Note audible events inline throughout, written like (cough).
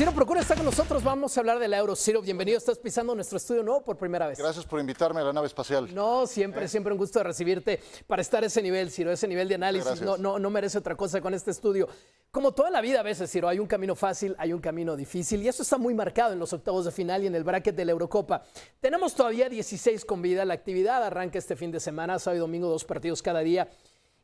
Si procura estar con nosotros, vamos a hablar del la EuroCiro. Bienvenido, estás pisando nuestro estudio nuevo por primera vez. Gracias por invitarme a la nave espacial. No, siempre, ¿Eh? siempre un gusto de recibirte para estar a ese nivel, Ciro, ese nivel de análisis. No, no, no merece otra cosa con este estudio. Como toda la vida a veces, Ciro, hay un camino fácil, hay un camino difícil y eso está muy marcado en los octavos de final y en el bracket de la Eurocopa. Tenemos todavía 16 con vida, la actividad arranca este fin de semana, sábado y domingo, dos partidos cada día.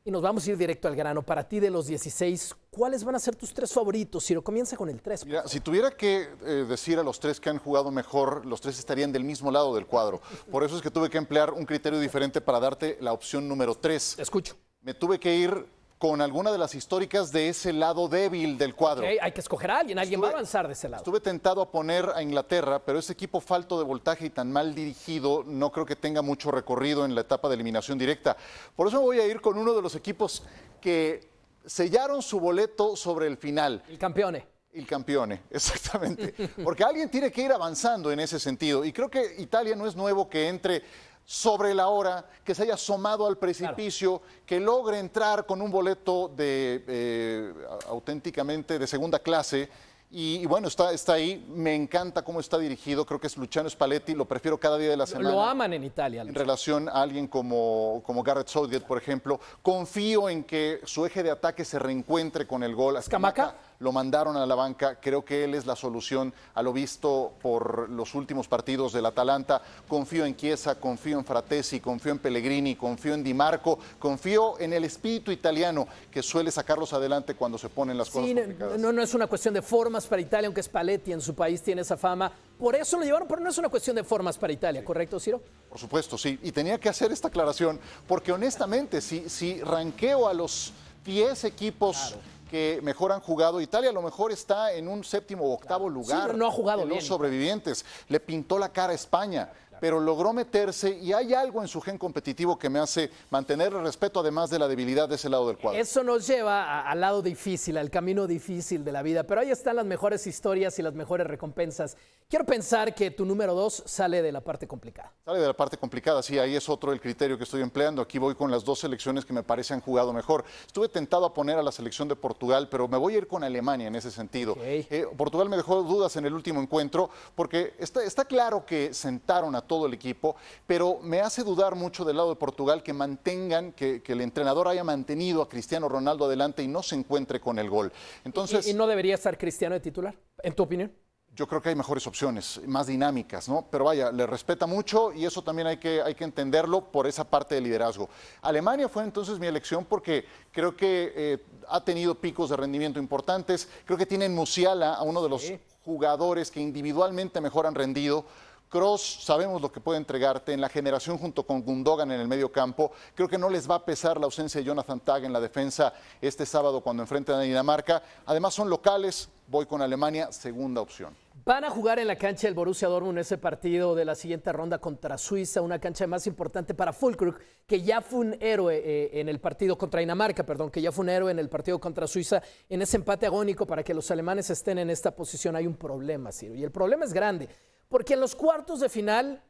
Y nos vamos a ir directo al grano. Para ti de los 16, ¿cuáles van a ser tus tres favoritos? Si lo comienza con el 3. Mira, si tuviera que eh, decir a los tres que han jugado mejor, los tres estarían del mismo lado del cuadro. Por eso es que tuve que emplear un criterio diferente para darte la opción número 3. Escucho. Me tuve que ir con alguna de las históricas de ese lado débil del cuadro. hay que escoger a alguien, alguien va a avanzar de ese lado. Estuve tentado a poner a Inglaterra, pero ese equipo falto de voltaje y tan mal dirigido no creo que tenga mucho recorrido en la etapa de eliminación directa. Por eso me voy a ir con uno de los equipos que sellaron su boleto sobre el final. El campeone. El campeone, (laughs) exactamente. Porque alguien tiene que ir avanzando en ese sentido. Y creo que Italia no es nuevo que entre sobre la hora, que se haya asomado al precipicio, que logre entrar con un boleto de eh, auténticamente de segunda clase. Y, bueno, está, está ahí. Me encanta cómo está dirigido. Creo que es Luciano Spalletti. Lo prefiero cada día de la semana. Lo aman en Italia. En relación a alguien como, como Garrett Southgate, por ejemplo. Confío en que su eje de ataque se reencuentre con el gol. Escamaca lo mandaron a la banca. Creo que él es la solución a lo visto por los últimos partidos del Atalanta. Confío en Chiesa, confío en Fratesi, confío en Pellegrini, confío en Di Marco, confío en el espíritu italiano que suele sacarlos adelante cuando se ponen las cosas No, no es una cuestión de formas para Italia, aunque Spalletti en su país tiene esa fama. Por eso lo llevaron, pero no es una cuestión de formas para Italia, ¿correcto, Ciro? Por supuesto, sí. Y tenía que hacer esta aclaración, porque honestamente, si, ranqueo a los 10 equipos que mejor han jugado. Italia a lo mejor está en un séptimo o octavo lugar. pero no ha jugado Los sobrevivientes. Le pintó la cara a España pero logró meterse y hay algo en su gen competitivo que me hace mantener el respeto, además de la debilidad de ese lado del cuadro. Eso nos lleva al lado difícil, al camino difícil de la vida, pero ahí están las mejores historias y las mejores recompensas. Quiero pensar que tu número dos sale de la parte complicada. Sale de la parte complicada, sí, ahí es otro el criterio que estoy empleando. Aquí voy con las dos selecciones que me parece han jugado mejor. Estuve tentado a poner a la selección de Portugal, pero me voy a ir con Alemania en ese sentido. Eh, Portugal me dejó dudas en el último encuentro porque está claro que sentaron a todo el equipo, pero me hace dudar mucho del lado de Portugal que mantengan, que, el entrenador haya mantenido a Cristiano Ronaldo adelante y no se encuentre con el gol. Entonces, ¿Y, no debería estar Cristiano de titular, en tu opinión? yo creo que hay mejores opciones, más dinámicas, ¿no? Pero vaya, le respeta mucho y eso también hay que, hay que entenderlo por esa parte de liderazgo. Alemania fue entonces mi elección porque creo que eh, ha tenido picos de rendimiento importantes. Creo que tienen en Musiala a uno de los jugadores que individualmente mejor han rendido. Cross sabemos lo que puede entregarte en la generación junto con Gundogan en el medio campo. Creo que no les va a pesar la ausencia de Jonathan Tag en la defensa este sábado cuando enfrentan a Dinamarca. Además son locales, voy con Alemania, segunda opción. Van a jugar en la cancha del Borussia Dortmund ese partido de la siguiente ronda contra Suiza, una cancha más importante para Fulkrug, que ya fue un héroe eh, en el partido contra Dinamarca, perdón, que ya fue un héroe en el partido contra Suiza, en ese empate agónico para que los alemanes estén en esta posición. Hay un problema, Ciro, y el problema es grande. Porque en los cuartos de final,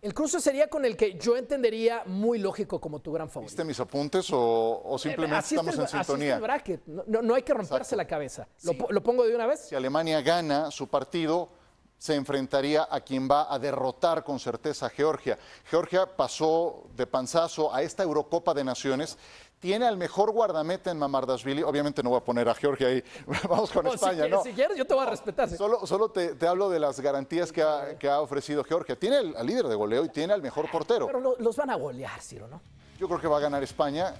el cruce sería con el que yo entendería muy lógico como tu gran favorito. ¿Viste mis apuntes o, eh, simplemente estamos en sintonía? Así no, no, hay que romperse la cabeza. Lo, lo, pongo de una vez. Si Alemania gana su partido, se enfrentaría a quien va a derrotar con certeza a Georgia. Georgia pasó de panzazo a esta Eurocopa de Naciones. Tiene al mejor guardameta en Mamardashvili. Obviamente no voy a poner a Georgia ahí. (laughs) Vamos con España, ¿no? quieres, yo te voy a respetar. Solo, te, hablo de las garantías que ha, ofrecido Georgia. Tiene al, líder de goleo y tiene al mejor portero. Pero los van a golear, Ciro, ¿no? Yo creo que va a ganar España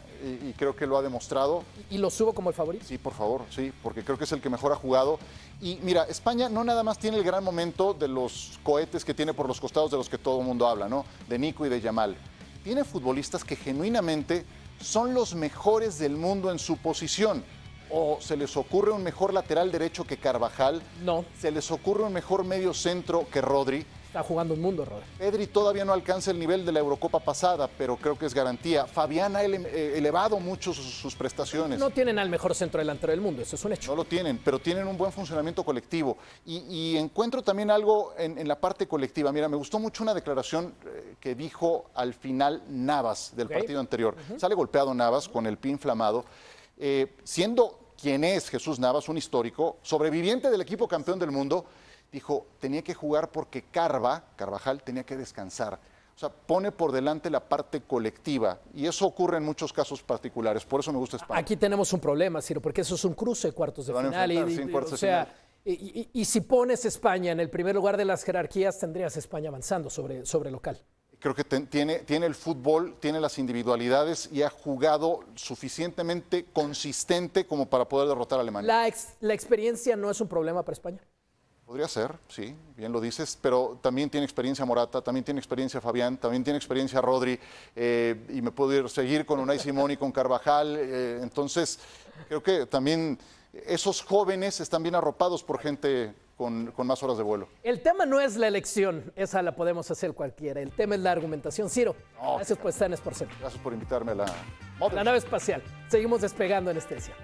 y, creo que lo ha demostrado. ¿Y lo subo como el favorito? Sí, por favor, sí, porque creo que es el que mejor ha jugado. Y mira, España no nada más tiene el gran momento de los cohetes que tiene por los costados de los que todo el mundo habla, ¿no? De Nico y de Yamal. Tiene futbolistas que genuinamente son los mejores del mundo en su posición. ¿O se les ocurre un mejor lateral derecho que Carvajal? No. ¿Se les ocurre un mejor medio centro que Rodri? está jugando un mundo, Robert. Pedri todavía no alcanza el nivel de la Eurocopa pasada, pero creo que es garantía. Fabián ha eh, elevado mucho sus, prestaciones. No tienen al mejor centro delantero del mundo, eso es un hecho. No lo tienen, pero tienen un buen funcionamiento colectivo. Y, encuentro también algo en, la parte colectiva. Mira, me gustó mucho una declaración eh, que dijo al final Navas del partido anterior. Sale golpeado Navas con el pie inflamado. Eh, siendo quien es Jesús Navas, un histórico, sobreviviente del equipo campeón del mundo, dijo, tenía que jugar porque Carva, Carvajal, tenía que descansar. O sea, pone por delante la parte colectiva y eso ocurre en muchos casos particulares. Por eso me gusta España. Aquí tenemos un problema, Ciro, porque eso es un cruce de cuartos de final. Y, o sea, si pones España en el primer lugar de las jerarquías, tendrías España avanzando sobre, sobre local. Creo que tiene, tiene el fútbol, tiene las individualidades y ha jugado suficientemente consistente como para poder derrotar a Alemania. la experiencia no es un problema para España? Podría ser, sí, bien lo dices, pero también tiene experiencia Morata, también tiene experiencia Fabián, también tiene experiencia Rodri, eh, y me puedo ir, seguir con Unai Simón y con Carvajal. Eh, entonces, creo que también esos jóvenes están bien arropados por gente con, más horas de vuelo. El tema no es la elección, esa la podemos hacer cualquiera. El tema es la argumentación. Ciro, gracias por estar en Sportcenter. Gracias por invitarme a la... La nave espacial. Seguimos despegando en Estesia.